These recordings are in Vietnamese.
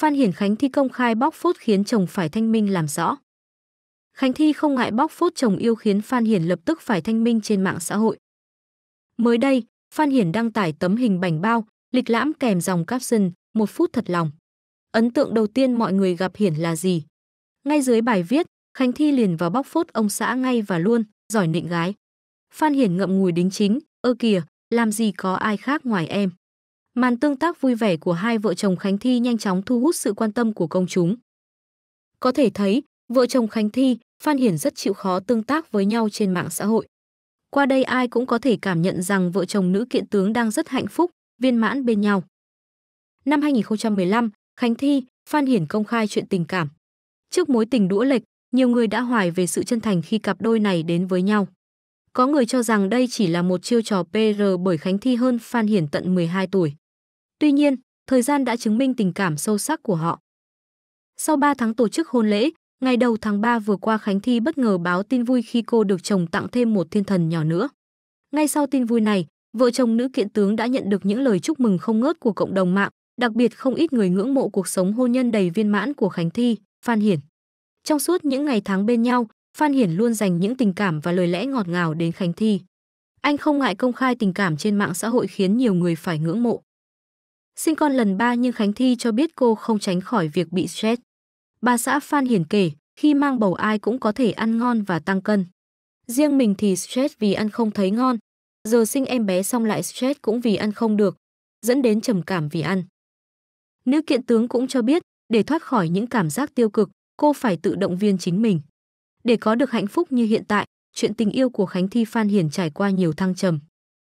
Phan Hiển Khánh Thi công khai bóc phốt khiến chồng phải thanh minh làm rõ. Khánh Thi không ngại bóc phốt chồng yêu khiến Phan Hiển lập tức phải thanh minh trên mạng xã hội. Mới đây, Phan Hiển đăng tải tấm hình bảnh bao, lịch lãm kèm dòng caption, một phút thật lòng. Ấn tượng đầu tiên mọi người gặp Hiển là gì? Ngay dưới bài viết, Khánh Thi liền vào bóc phốt ông xã ngay và luôn, giỏi nịnh gái. Phan Hiển ngậm ngùi đính chính, ơ kìa, làm gì có ai khác ngoài em. Màn tương tác vui vẻ của hai vợ chồng Khánh Thi nhanh chóng thu hút sự quan tâm của công chúng. Có thể thấy, vợ chồng Khánh Thi, Phan Hiển rất chịu khó tương tác với nhau trên mạng xã hội. Qua đây ai cũng có thể cảm nhận rằng vợ chồng nữ kiện tướng đang rất hạnh phúc, viên mãn bên nhau. Năm 2015, Khánh Thi, Phan Hiển công khai chuyện tình cảm. Trước mối tình đũa lệch, nhiều người đã hoài về sự chân thành khi cặp đôi này đến với nhau. Có người cho rằng đây chỉ là một chiêu trò PR bởi Khánh Thi hơn Phan Hiển tận 12 tuổi. Tuy nhiên, thời gian đã chứng minh tình cảm sâu sắc của họ. Sau 3 tháng tổ chức hôn lễ, ngày đầu tháng 3 vừa qua Khánh Thi bất ngờ báo tin vui khi cô được chồng tặng thêm một thiên thần nhỏ nữa. Ngay sau tin vui này, vợ chồng nữ kiện tướng đã nhận được những lời chúc mừng không ngớt của cộng đồng mạng, đặc biệt không ít người ngưỡng mộ cuộc sống hôn nhân đầy viên mãn của Khánh Thi, Phan Hiển. Trong suốt những ngày tháng bên nhau, Phan Hiển luôn dành những tình cảm và lời lẽ ngọt ngào đến Khánh Thi. Anh không ngại công khai tình cảm trên mạng xã hội khiến nhiều người phải ngưỡng mộ. Sinh con lần ba nhưng Khánh Thi cho biết cô không tránh khỏi việc bị stress. Bà xã Phan Hiển kể, khi mang bầu ai cũng có thể ăn ngon và tăng cân. Riêng mình thì stress vì ăn không thấy ngon, giờ sinh em bé xong lại stress cũng vì ăn không được, dẫn đến trầm cảm vì ăn. Nữ kiện tướng cũng cho biết, để thoát khỏi những cảm giác tiêu cực, cô phải tự động viên chính mình. Để có được hạnh phúc như hiện tại, chuyện tình yêu của Khánh Thi Phan Hiển trải qua nhiều thăng trầm.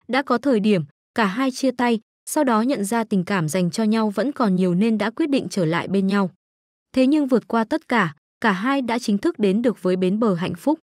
Đã có thời điểm, cả hai chia tay, sau đó nhận ra tình cảm dành cho nhau vẫn còn nhiều nên đã quyết định trở lại bên nhau. Thế nhưng vượt qua tất cả, cả hai đã chính thức đến được với bến bờ hạnh phúc.